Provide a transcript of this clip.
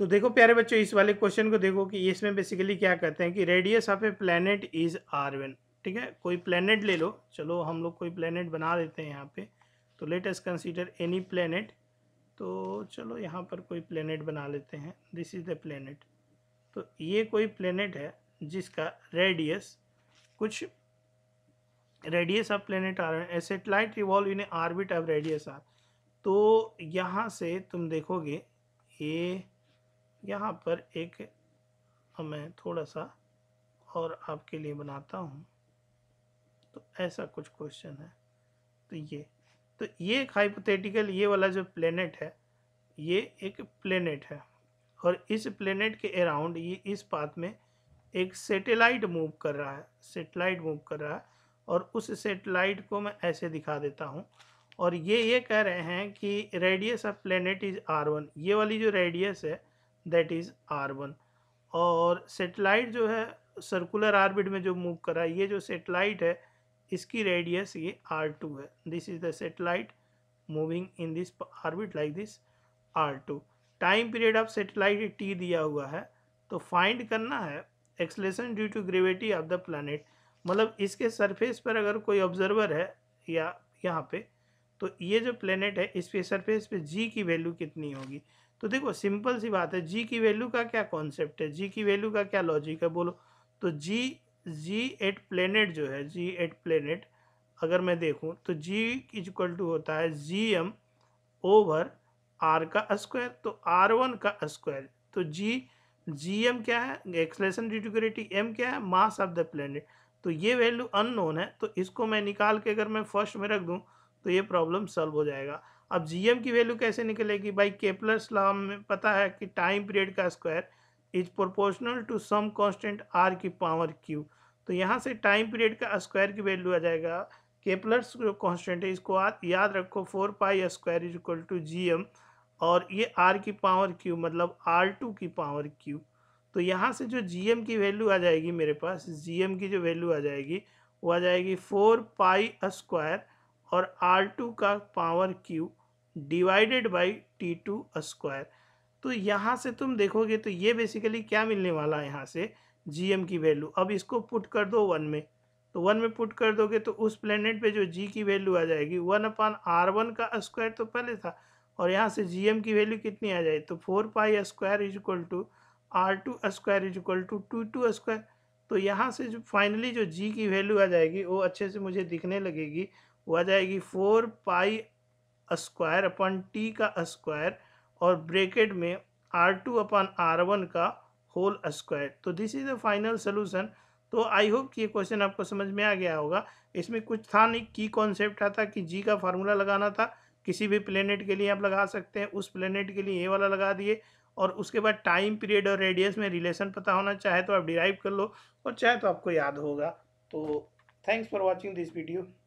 तो देखो प्यारे बच्चों इस वाले क्वेश्चन को देखो कि इसमें बेसिकली क्या कहते हैं कि radius of a planet is R one ठीक है कोई प्लानट ले लो चलो हम लोग कोई प्लानट बना देते हैं यहाँ पे तो लेटेस्ट कंसीडर एनी प्लानट तो चलो यहाँ पर कोई प्लानट बना लेते हैं दिस इज़ द प्लानट तो ये कोई प्लानट है जिसका रेडियस कुछ radius of planet R a satellite revolve in a orbit of radius R तो यहाँ से तुम देखोगे ये यहाँ पर एक मैं थोड़ा सा और आपके लिए बनाता हूँ तो ऐसा कुछ क्वेश्चन है तो ये तो ये एक हाइपोथेटिकल ये वाला जो प्लेनेट है ये एक प्लेनेट है और इस प्लेनेट के अराउंड ये इस पाथ में एक सेटेलाइट मूव कर रहा है सेटेलाइट मूव कर रहा है और उस सेटेलाइट को मैं ऐसे दिखा देता हूँ और ये ये कह रहे हैं कि radius of planet is R one ये वाली जो रेडियस है दैट इज़ आर वन और सेटेलाइट जो है सर्कुलर आर्बिट में जो मूव करा ये जो सेटेलाइट है इसकी रेडियस ये आर टू है this is the satellite moving in this orbit like this R two time period of satellite T दिया हुआ है तो फाइंड करना है acceleration due to gravity of the planet मतलब इसके सरफेस पर अगर कोई ऑब्जर्वर है या यहाँ पे तो ये जो प्लेनेट है इस पे सरफेस पे जी की वैल्यू कितनी होगी तो देखो सिंपल सी बात है जी की वैल्यू का क्या कॉन्सेप्ट है जी की वैल्यू का क्या लॉजिक है बोलो तो जी जी एट प्लेनेट जो है जी एट प्लेनेट अगर मैं देखूँ तो जी इजक्वल टू होता है जी एम ओवर आर का स्क्वायर तो आर वन का स्क्वायर तो जी जी एम क्या है एक्सलेशन डिटिक्योरिटी एम क्या है मास ऑफ द प्लेनेट तो ये वैल्यू अननोन है तो इसको मैं निकाल के अगर मैं फर्स्ट में रख दूँ तो ये प्रॉब्लम सॉल्व हो जाएगा अब जी की वैल्यू कैसे निकलेगी भाई केपलर्स लॉ में पता है कि टाइम पीरियड का square is proportional to some constant R की पावर क्यू तो यहाँ से टाइम पीरियड का स्क्वायर की वैल्यू आ जाएगा केपलर्स कॉन्स्टेंट है इसको याद रखो four pi square is equal to G M और ये आर की पावर क्यू मतलब आर टू की पावर क्यू तो यहाँ से जो जी एम की वैल्यू आ जाएगी मेरे पास जी एम की जो वैल्यू आ जाएगी वो आ जाएगी फोर पाई स्क्वायर और आर टू का power Q divided by T two square तो यहाँ से तुम देखोगे तो ये बेसिकली क्या मिलने वाला है यहाँ से जी की वैल्यू अब इसको पुट कर दो वन में तो वन में पुट कर दोगे तो उस प्लेनेट पे जो जी की वैल्यू आ जाएगी वन अपान आर वन का स्क्वायर तो पहले था और यहाँ से जी की वैल्यू कितनी आ जाएगी तो four pi square is equal to R two square is equal to two two square तो यहाँ से जो फाइनली जो जी की वैल्यू आ जाएगी वो अच्छे से मुझे दिखने लगेगी वो आ जाएगी four pi square upon T का स्क्वायर और ब्रेकेट में R two upon R one का होल स्क्वायर तो this is the final solution तो आई होप कि ये क्वेश्चन आपको समझ में आ गया होगा इसमें कुछ था नहीं की कॉन्सेप्ट आता कि जी का फार्मूला लगाना था किसी भी प्लेनेट के लिए आप लगा सकते हैं उस प्लेनेट के लिए ये वाला लगा दिए और उसके बाद टाइम पीरियड और रेडियस में रिलेशन पता होना चाहे तो आप डिराइव कर लो और चाहे तो आपको याद होगा तो thanks for watching this video